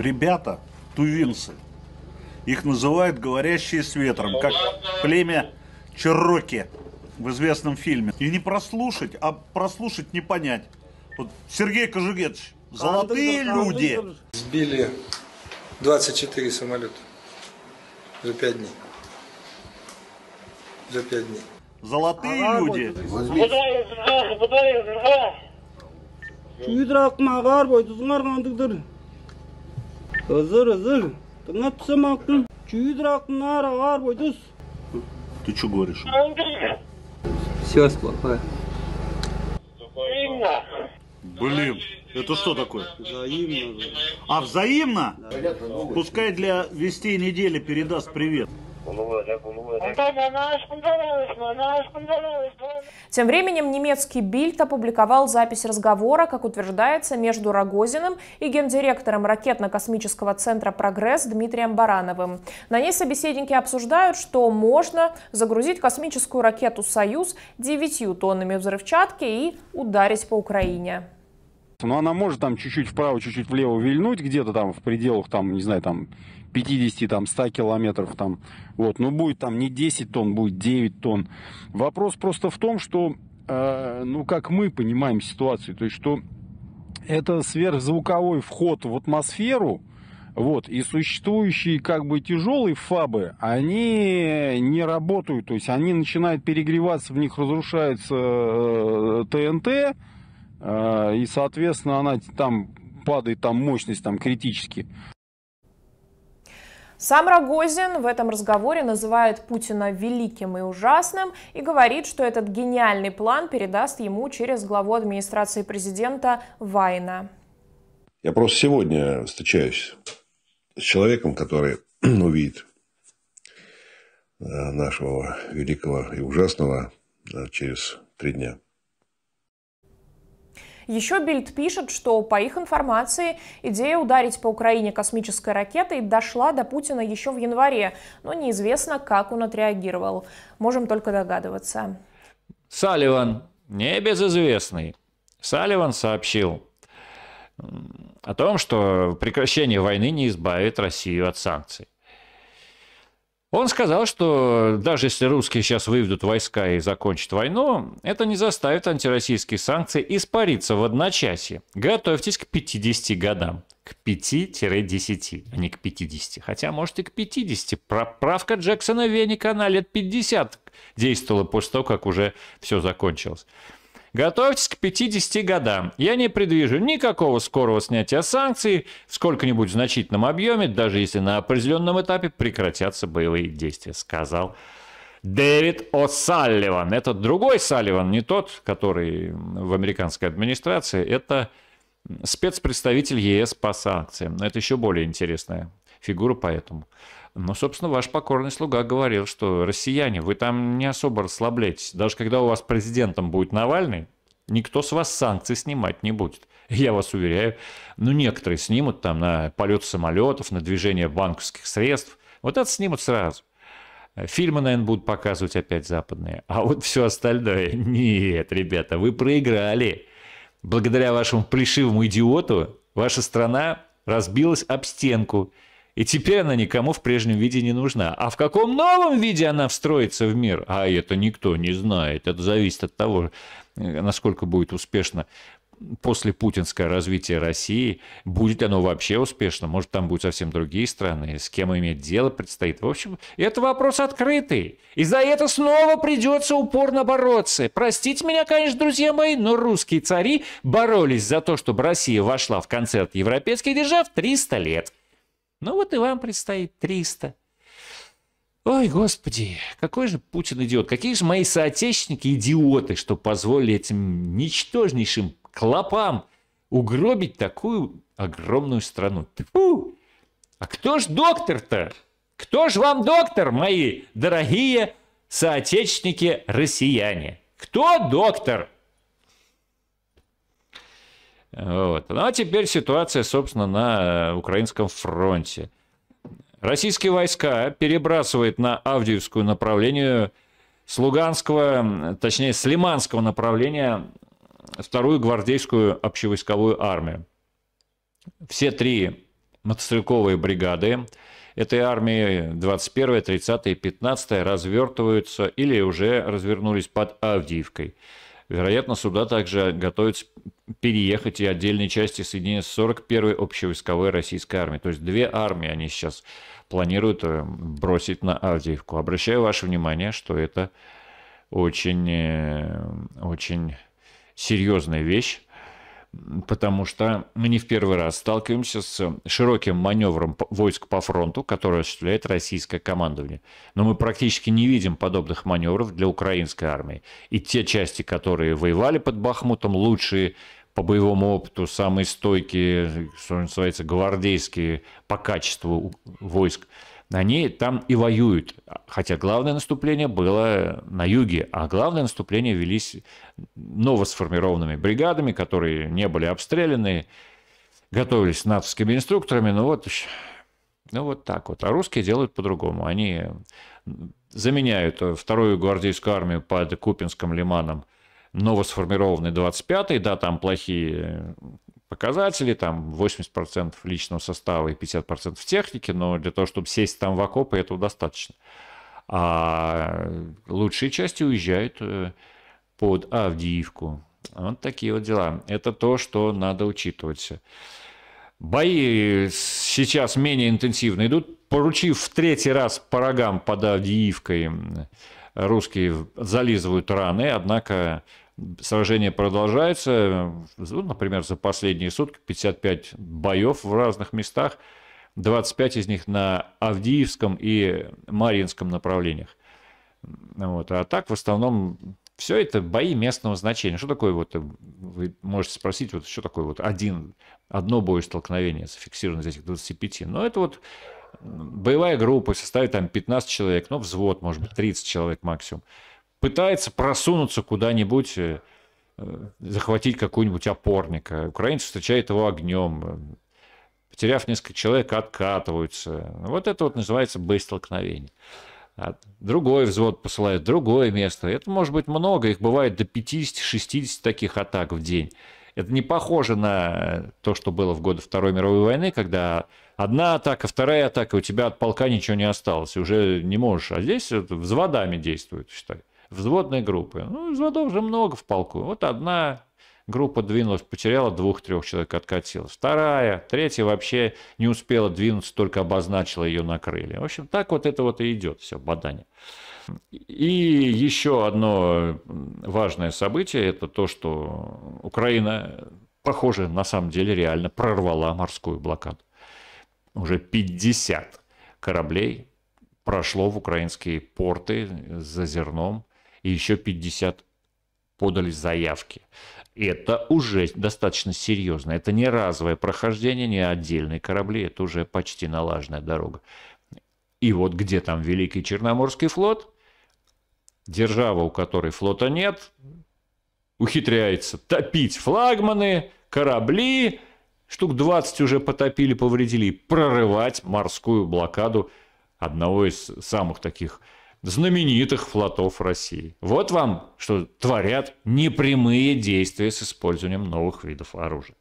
ребята, тувинцы. Их называют говорящие с ветром, как племя Чероки в известном фильме. И не прослушать, а прослушать не понять. Вот Сергей Кожугетович, золотые люди. Сбили 24 самолета за 5 дней. За 5 дней. Золотые а люди. Возьмите. Ызыр, ызыр. Тыңатсам алтын. Чүйдір алтын ары ар бойдыз. Ты что говоришь? Все плохое. Блин, это что такое? Взаимно. А, взаимно? Да. Пускай для вестей недели передаст привет. Тем временем немецкий Бильд опубликовал запись разговора, как утверждается, между Рогозиным и гендиректором ракетно-космического центра «Прогресс» Дмитрием Барановым. На ней собеседники обсуждают, что можно загрузить космическую ракету «Союз» девятью тоннами взрывчатки и ударить по Украине. Но ну, она может там чуть-чуть вправо, чуть-чуть влево вильнуть где-то там в пределах, там, не знаю, там 50, там, 100 километров, там, вот, но ну, будет там не 10 тонн, будет 9 тонн. Вопрос просто в том, что, э, ну, как мы понимаем ситуацию, то есть, что это сверхзвуковой вход в атмосферу, вот, и существующие как бы тяжелые фабы, они не работают, то есть они начинают перегреваться, в них разрушается э, ТНТ, э, и, соответственно, она там падает там мощность там критически. Сам Рогозин в этом разговоре называет Путина великим и ужасным и говорит, что этот гениальный план передаст ему через главу администрации президента Вайна. Я просто сегодня встречаюсь с человеком, который увидит э, нашего великого и ужасного э, через три дня. Еще Бильд пишет, что, по их информации, идея ударить по Украине космической ракетой дошла до Путина еще в январе, но неизвестно, как он отреагировал. Можем только догадываться. Салливан, небезызвестный, Салливан сообщил о том, что прекращение войны не избавит Россию от санкций. Он сказал, что даже если русские сейчас выведут войска и закончат войну, это не заставит антироссийские санкции испариться в одночасье. Готовьтесь к 50 годам. К 5-10, а не к 50. Хотя, может, и к 50. Правка Джексона Веника на лет 50 действовала после того, как уже все закончилось. Готовьтесь к 50 годам. Я не предвижу никакого скорого снятия санкций в сколько-нибудь значительном объеме, даже если на определенном этапе прекратятся боевые действия, сказал Дэвид О'Салливан. Это другой Салливан, не тот, который в американской администрации. Это спецпредставитель ЕС по санкциям. Но это еще более интересная фигура, поэтому но, собственно, ваш покорный слуга говорил, что россияне, вы там не особо расслабляйтесь. Даже когда у вас президентом будет Навальный, никто с вас санкции снимать не будет. Я вас уверяю, ну некоторые снимут там на полет самолетов, на движение банковских средств. Вот это снимут сразу. Фильмы, наверное, будут показывать опять западные. А вот все остальное, нет, ребята, вы проиграли. Благодаря вашему плешивому идиоту ваша страна разбилась об стенку – и теперь она никому в прежнем виде не нужна. А в каком новом виде она встроится в мир? А это никто не знает. Это зависит от того, э, насколько будет успешно после путинское развитие России, будет оно вообще успешно, может, там будут совсем другие страны, с кем иметь дело предстоит. В общем, это вопрос открытый. И за это снова придется упорно бороться. Простите меня, конечно, друзья мои, но русские цари боролись за то, чтобы Россия вошла в концерт европейских держав 300 лет. Ну вот и вам предстоит 300. Ой, господи, какой же Путин идиот. Какие же мои соотечественники идиоты, что позволили этим ничтожнейшим клопам угробить такую огромную страну. Тьфу! А кто ж доктор-то? Кто ж вам доктор, мои дорогие соотечественники россияне? Кто доктор? Вот. Ну а теперь ситуация, собственно, на э, украинском фронте. Российские войска перебрасывают на Авдиевскую направление с Луганского, точнее, с Лиманского направления вторую гвардейскую общевойсковую армию. Все три мотострелковые бригады этой армии 21, 30 и 15 развертываются или уже развернулись под Авдиевкой. Вероятно, сюда также готовится переехать и отдельные части соединения с 41-й общевойсковой российской армии. То есть две армии они сейчас планируют э, бросить на Авдеевку. Обращаю ваше внимание, что это очень, э, очень серьезная вещь потому что мы не в первый раз сталкиваемся с широким маневром войск по фронту, который осуществляет российское командование. Но мы практически не видим подобных маневров для украинской армии. И те части, которые воевали под Бахмутом, лучшие по боевому опыту, самые стойкие, что называется, гвардейские по качеству войск – они там и воюют. Хотя главное наступление было на юге, а главное наступление велись новосформированными бригадами, которые не были обстреляны, готовились натовскими инструкторами, ну вот, ну вот так вот. А русские делают по-другому. Они заменяют вторую гвардейскую армию под Купинским лиманом – новосформированный 25-й, да, там плохие э, показатели, там 80% личного состава и 50% техники, но для того, чтобы сесть там в окопы, этого достаточно. А э, лучшие части уезжают э, под Авдиевку. Вот такие вот дела. Это то, что надо учитывать. Бои сейчас менее интенсивно идут. Поручив в третий раз по под Авдиевкой русские зализывают раны, однако сражение продолжается. Ну, например, за последние сутки 55 боев в разных местах, 25 из них на Авдиевском и Мариинском направлениях. Вот. А так в основном все это бои местного значения. Что такое вот, вы можете спросить, вот что такое вот один, одно боестолкновение зафиксировано из этих 25. Но ну, это вот боевая группа составит там 15 человек, ну, взвод, может быть, 30 человек максимум, пытается просунуться куда-нибудь, э, э, захватить какую нибудь опорника. Украинцы встречают его огнем. Э, потеряв несколько человек, откатываются. Вот это вот называется боестолкновение. А другой взвод посылает другое место. Это может быть много, их бывает до 50-60 таких атак в день. Это не похоже на то, что было в годы Второй мировой войны, когда одна атака, вторая атака, у тебя от полка ничего не осталось, уже не можешь. А здесь это взводами действует, считай. Взводные группы. Ну, взводов уже много в полку. Вот одна группа двинулась, потеряла двух-трех человек, откатилась. Вторая, третья вообще не успела двинуться, только обозначила ее на крыле. В общем, так вот это вот и идет все, бадание. И еще одно важное событие – это то, что Украина, похоже, на самом деле реально прорвала морскую блокаду уже 50 кораблей прошло в украинские порты за зерном, и еще 50 подали заявки. Это уже достаточно серьезно. Это не разовое прохождение, не отдельные корабли, это уже почти налаженная дорога. И вот где там Великий Черноморский флот, держава, у которой флота нет, ухитряется топить флагманы, корабли, Штук 20 уже потопили, повредили. Прорывать морскую блокаду одного из самых таких знаменитых флотов России. Вот вам, что творят непрямые действия с использованием новых видов оружия.